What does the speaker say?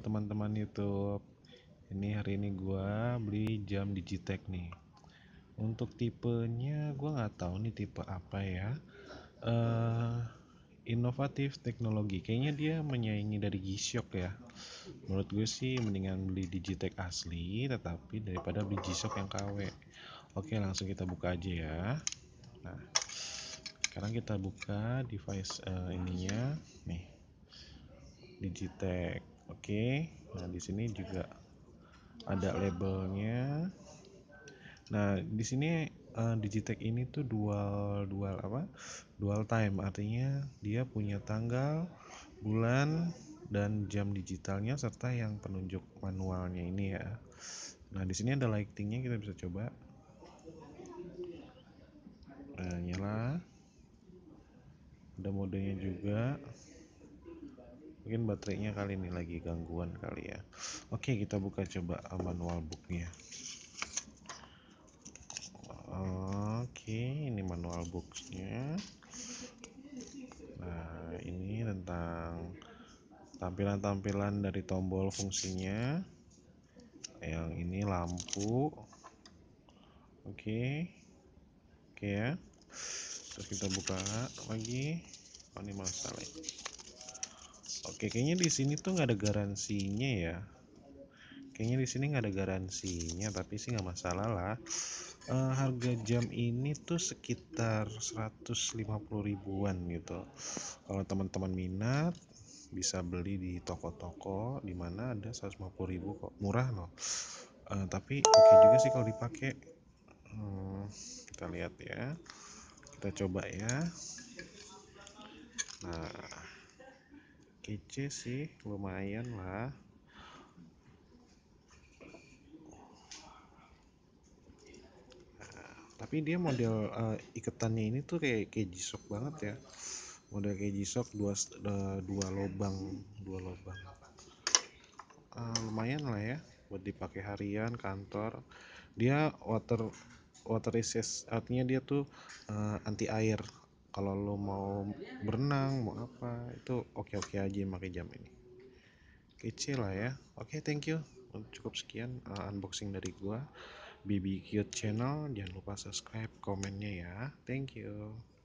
teman-teman YouTube. Ini hari ini gua beli jam Digitech nih. Untuk tipenya gua nggak tahu nih tipe apa ya. Uh, inovatif teknologi. Kayaknya dia menyaingi dari G-Shock ya. Menurut gue sih mendingan beli Digitech asli tetapi daripada beli G-Shock yang KW. Oke, langsung kita buka aja ya. Nah, sekarang kita buka device uh, ininya nih digitech oke okay. nah di sini juga ada labelnya nah di sini uh, Digitech ini tuh dual dual apa dual time artinya dia punya tanggal bulan dan jam digitalnya serta yang penunjuk manualnya ini ya nah di sini ada lightingnya kita bisa coba nah, nyala ada modenya juga mungkin baterainya kali ini lagi gangguan kali ya oke kita buka coba eh, manual booknya oke ini manual booknya nah ini tentang tampilan-tampilan dari tombol fungsinya yang ini lampu oke okay. oke okay ya terus kita buka lagi oh ini masalah Oke, kayaknya di sini tuh nggak ada garansinya ya. Kayaknya di sini nggak ada garansinya, tapi sih nggak masalah lah. Uh, harga jam ini tuh sekitar 150 ribuan gitu. Kalau teman-teman minat bisa beli di toko-toko di mana ada 150 ribu kok murah loh. Uh, tapi oke okay juga sih kalau dipakai. Hmm, kita lihat ya. Kita coba ya. Nah, kece sih lumayan lah nah, tapi dia model uh, iketannya ini tuh kayak kayak jisok banget ya model kayak jisok dua eh, dua lobang dua lobang uh, lumayan lah ya buat dipakai harian kantor dia water water resist artinya dia tuh uh, anti air kalau lo mau berenang mau apa itu oke oke aja pakai jam ini kecil lah ya oke okay, thank you cukup sekian uh, unboxing dari gua BBQ channel jangan lupa subscribe komennya ya thank you